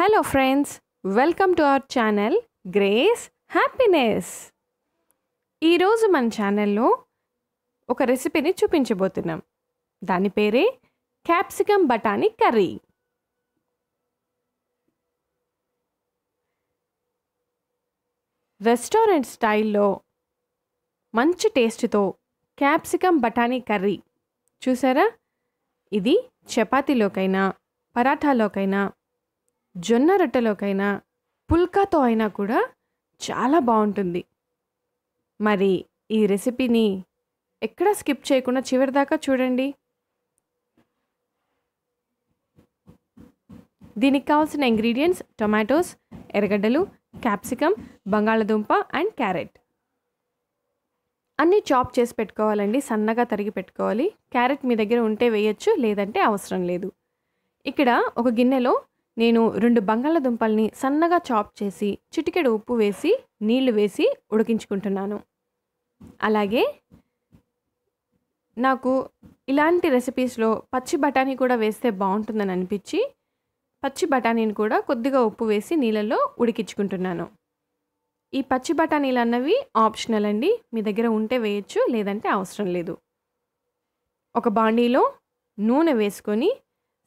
hello friends welcome to our channel Grace Happiness ఈరోజు మన ఛానల్లో ఒక రెసిపీని చూపించబోతున్నాం దాని పేరే క్యాప్సికమ్ బఠానీ కర్రీ రెస్టారెంట్ స్టైల్లో మంచి టేస్ట్తో క్యాప్సికమ్ బఠానీ కర్రీ చూసారా ఇది చపాతీలోకైనా పరాఠాలోకైనా జొన్న రొట్టెలోకైనా పుల్కాతో అయినా కూడా చాలా బాగుంటుంది మరి ఈ రెసిపీని ఎక్కడా స్కిప్ చేయకుండా చివరిదాకా చూడండి దీనికి కావాల్సిన ఇంగ్రీడియంట్స్ టొమాటోస్ ఎర్రగడ్డలు క్యాప్సికమ్ బంగాళదుంప అండ్ క్యారెట్ అన్నీ చాప్ చేసి పెట్టుకోవాలండి సన్నగా తరిగి పెట్టుకోవాలి క్యారెట్ మీ దగ్గర ఉంటే వేయచ్చు లేదంటే అవసరం లేదు ఇక్కడ ఒక గిన్నెలో నేను రెండు బంగాళదుంపల్ని సన్నగా చాప్ చేసి చిటికెడు ఉప్పు వేసి నీళ్లు వేసి ఉడికించుకుంటున్నాను అలాగే నాకు ఇలాంటి రెసిపీస్లో పచ్చి బఠానీ కూడా వేస్తే బాగుంటుందని అనిపించి పచ్చి బఠానీని కూడా కొద్దిగా ఉప్పు వేసి నీళ్ళల్లో ఉడికించుకుంటున్నాను ఈ పచ్చి బఠానీలు అన్నవి ఆప్షనల్ అండి మీ దగ్గర ఉంటే వేయచ్చు లేదంటే అవసరం లేదు ఒక బాండీలో నూనె వేసుకొని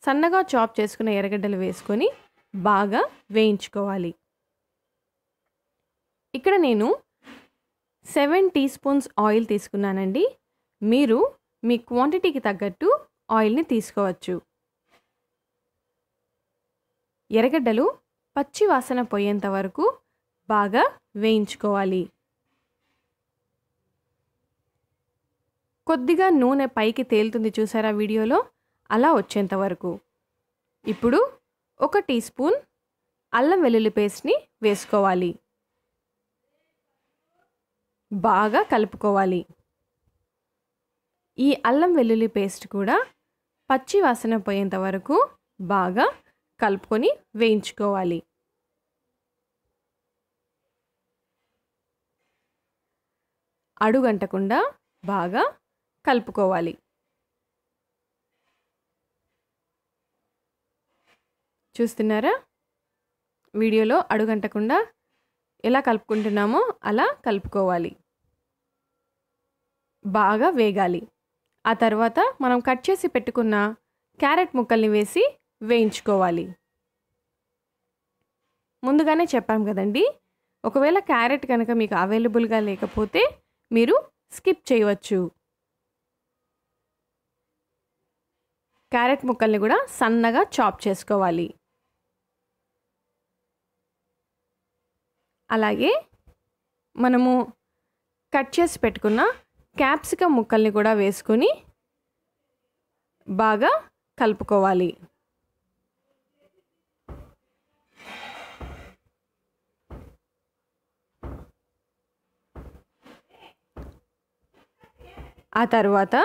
సన్నగా చాప్ చేసుకున్న ఎర్రగడ్డలు వేసుకొని బాగా వేయించుకోవాలి ఇక్కడ నేను సెవెన్ టీ స్పూన్స్ ఆయిల్ తీసుకున్నానండి మీరు మీ క్వాంటిటీకి తగ్గట్టు ఆయిల్ని తీసుకోవచ్చు ఎర్రగడ్డలు పచ్చి వాసన పోయేంత వరకు బాగా వేయించుకోవాలి కొద్దిగా నూనె పైకి తేలుతుంది చూసారా వీడియోలో అలా వచ్చేంత వరకు ఇప్పుడు ఒక టీ స్పూన్ అల్లం వెల్లుల్లి పేస్ట్ని వేసుకోవాలి బాగా కలుపుకోవాలి ఈ అల్లం వెల్లుల్లి పేస్ట్ కూడా పచ్చి వాసన పోయేంత వరకు బాగా కలుపుకొని వేయించుకోవాలి అడుగంటకుండా బాగా కలుపుకోవాలి చూస్తున్నారా వీడియోలో అడుగంటకుండా ఎలా కలుపుకుంటున్నామో అలా కలుపుకోవాలి బాగా వేగాలి ఆ తర్వాత మనం కట్ చేసి పెట్టుకున్న క్యారెట్ ముక్కల్ని వేసి వేయించుకోవాలి ముందుగానే చెప్పాం కదండి ఒకవేళ క్యారెట్ కనుక మీకు అవైలబుల్గా లేకపోతే మీరు స్కిప్ చేయవచ్చు క్యారెట్ ముక్కల్ని కూడా సన్నగా చాప్ చేసుకోవాలి అలాగే మనము కట్ చేసి పెట్టుకున్న క్యాప్సికమ్ ముక్కల్ని కూడా వేసుకొని బాగా కలుపుకోవాలి ఆ తర్వాత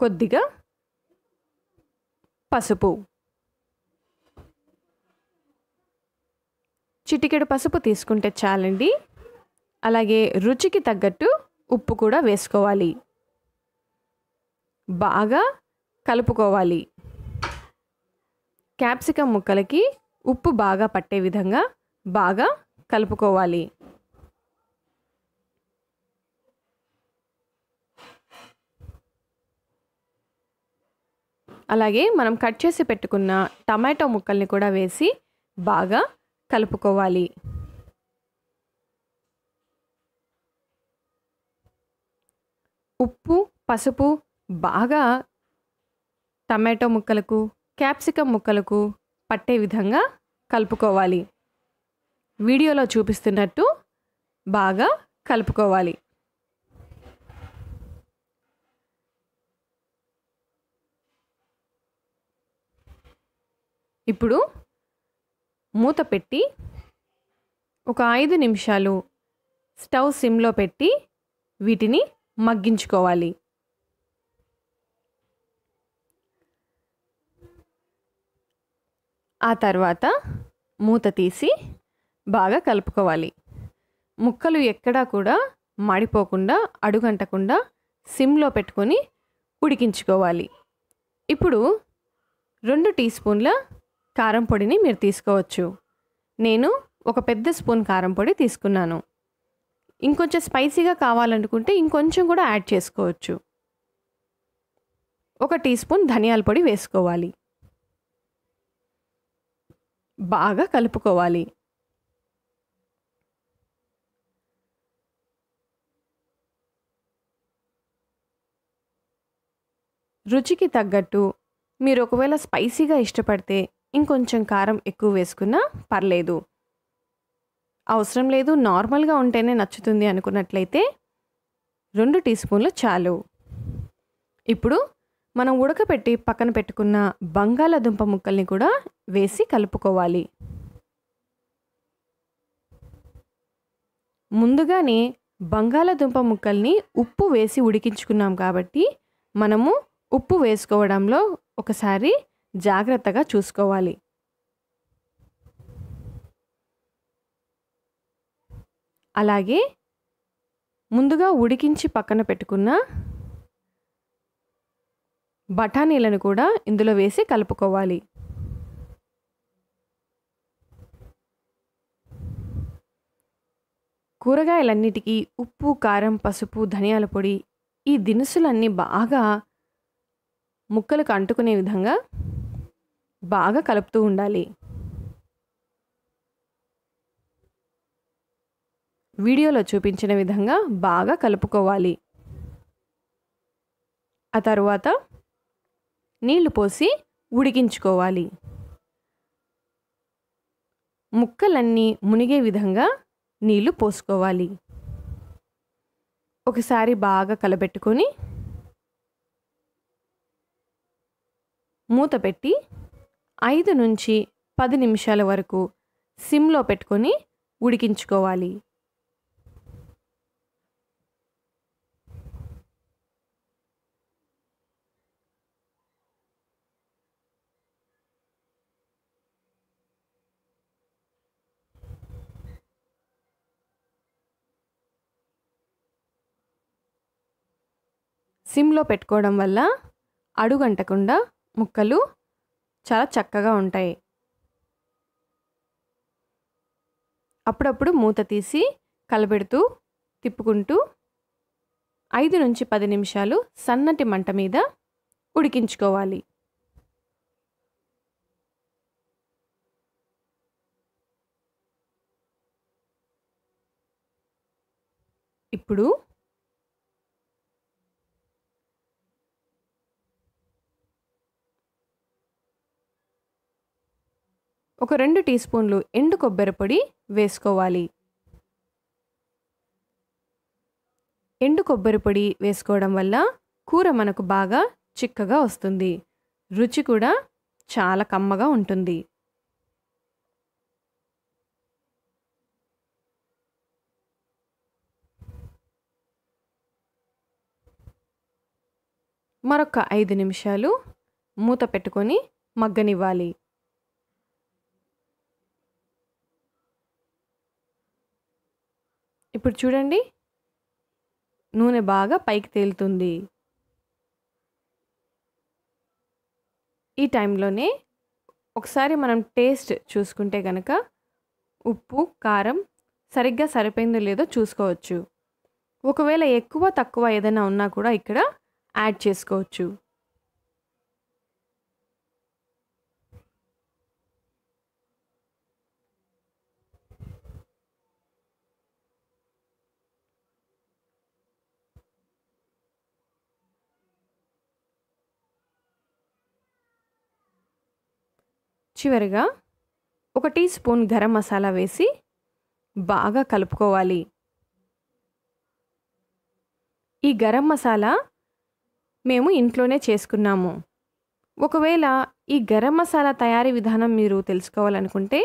కొద్దిగా పసుపు చిటికెడు పసుపు తీసుకుంటే చాలండి అలాగే రుచికి తగ్గట్టు ఉప్పు కూడా వేసుకోవాలి బాగా కలుపుకోవాలి క్యాప్సికం ముక్కలకి ఉప్పు బాగా పట్టే విధంగా బాగా కలుపుకోవాలి అలాగే మనం కట్ చేసి పెట్టుకున్న టమాటో ముక్కల్ని కూడా వేసి బాగా కలుపుకోవాలి ఉప్పు పసుపు బాగా టమాటో ముక్కలకు క్యాప్సికం ముక్కలకు పట్టే విధంగా కలుపుకోవాలి వీడియోలో చూపిస్తున్నట్టు బాగా కలుపుకోవాలి ఇప్పుడు మూత పెట్టి ఒక ఐదు నిమిషాలు స్టవ్ సిమ్లో పెట్టి వీటిని మగ్గించుకోవాలి ఆ తర్వాత మూత తీసి బాగా కలుపుకోవాలి ముక్కలు ఎక్కడా కూడా మాడిపోకుండా అడుగంటకుండా సిమ్లో పెట్టుకొని ఉడికించుకోవాలి ఇప్పుడు రెండు టీ స్పూన్ల కారం పొడిని మీరు తీసుకోవచ్చు నేను ఒక పెద్ద స్పూన్ కారం పొడి తీసుకున్నాను ఇంకొంచెం స్పైసీగా కావాలనుకుంటే ఇంకొంచెం కూడా యాడ్ చేసుకోవచ్చు ఒక టీ స్పూన్ ధనియాల పొడి వేసుకోవాలి బాగా కలుపుకోవాలి రుచికి తగ్గట్టు మీరు ఒకవేళ స్పైసీగా ఇష్టపడితే ఇంకొంచెం కారం ఎక్కువ వేసుకున్నా పర్లేదు అవసరం లేదు నార్మల్గా ఉంటేనే నచ్చుతుంది అనుకున్నట్లయితే రెండు టీ స్పూన్లు చాలు ఇప్పుడు మనం ఉడకపెట్టి పక్కన పెట్టుకున్న బంగాళాదుంప ముక్కల్ని కూడా వేసి కలుపుకోవాలి ముందుగానే బంగాళాదుంప ముక్కల్ని ఉప్పు వేసి ఉడికించుకున్నాం కాబట్టి మనము ఉప్పు వేసుకోవడంలో ఒకసారి జాగ్రత్తగా చూసుకోవాలి అలాగే ముందుగా ఉడికించి పక్కన పెట్టుకున్న బఠానీలను కూడా ఇందులో వేసి కలుపుకోవాలి కూరగాయలన్నిటికీ ఉప్పు కారం పసుపు ధనియాల పొడి ఈ దినుసులన్నీ బాగా ముక్కలకు అంటుకునే విధంగా బాగా కలుపుతూ ఉండాలి వీడియోలో చూపించిన విధంగా బాగా కలుపుకోవాలి ఆ తర్వాత నీళ్లు పోసి ఉడికించుకోవాలి ముక్కలన్నీ మునిగే విధంగా నీళ్లు పోసుకోవాలి ఒకసారి బాగా కలబెట్టుకొని మూత పెట్టి ఐదు నుంచి పది నిమిషాల వరకు సిమ్లో పెట్టుకొని ఉడికించుకోవాలి సిమ్లో పెట్టుకోవడం వల్ల అడుగంటకుండా ముక్కలు చాలా చక్కగా ఉంటాయి అప్పుడప్పుడు మూత తీసి కలబెడుతూ తిప్పుకుంటూ ఐదు నుంచి పది నిమిషాలు సన్నటి మంట మీద ఉడికించుకోవాలి ఇప్పుడు ఒక రెండు టీ స్పూన్లు ఎండు కొబ్బరి పొడి వేసుకోవాలి ఎండు కొబ్బరి పొడి వేసుకోవడం వల్ల కూర మనకు బాగా చిక్కగా వస్తుంది రుచి కూడా చాలా కమ్మగా ఉంటుంది మరొక ఐదు నిమిషాలు మూత పెట్టుకొని మగ్గనివ్వాలి ఇప్పుడు చూడండి నూనె బాగా పైకి తేలుతుంది ఈ టైంలోనే ఒకసారి మనం టేస్ట్ చూసుకుంటే కనుక ఉప్పు కారం సరిగ్గా సరిపోయిందో లేదో చూసుకోవచ్చు ఒకవేళ ఎక్కువ తక్కువ ఏదైనా ఉన్నా కూడా ఇక్కడ యాడ్ చేసుకోవచ్చు చివరిగా ఒక టీ స్పూన్ గరం మసాలా వేసి బాగా కలుపుకోవాలి ఈ గరం మసాలా మేము ఇంట్లోనే చేసుకున్నాము ఒకవేళ ఈ గరం మసాలా తయారీ విధానం మీరు తెలుసుకోవాలనుకుంటే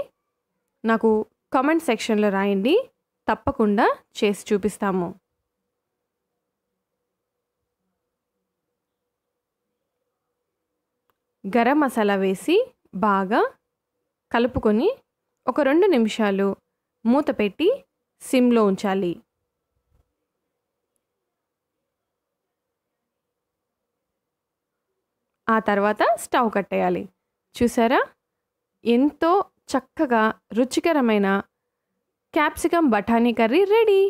నాకు కామెంట్ సెక్షన్లో రాయండి తప్పకుండా చేసి చూపిస్తాము గరం మసాలా వేసి బాగా కలుపుకొని ఒక రెండు నిమిషాలు మూత పెట్టి సిమ్లో ఉంచాలి ఆ తర్వాత స్టవ్ కట్టేయాలి చూసారా ఎంతో చక్కగా రుచికరమైన క్యాప్సికమ్ బఠానీ కర్రీ రెడీ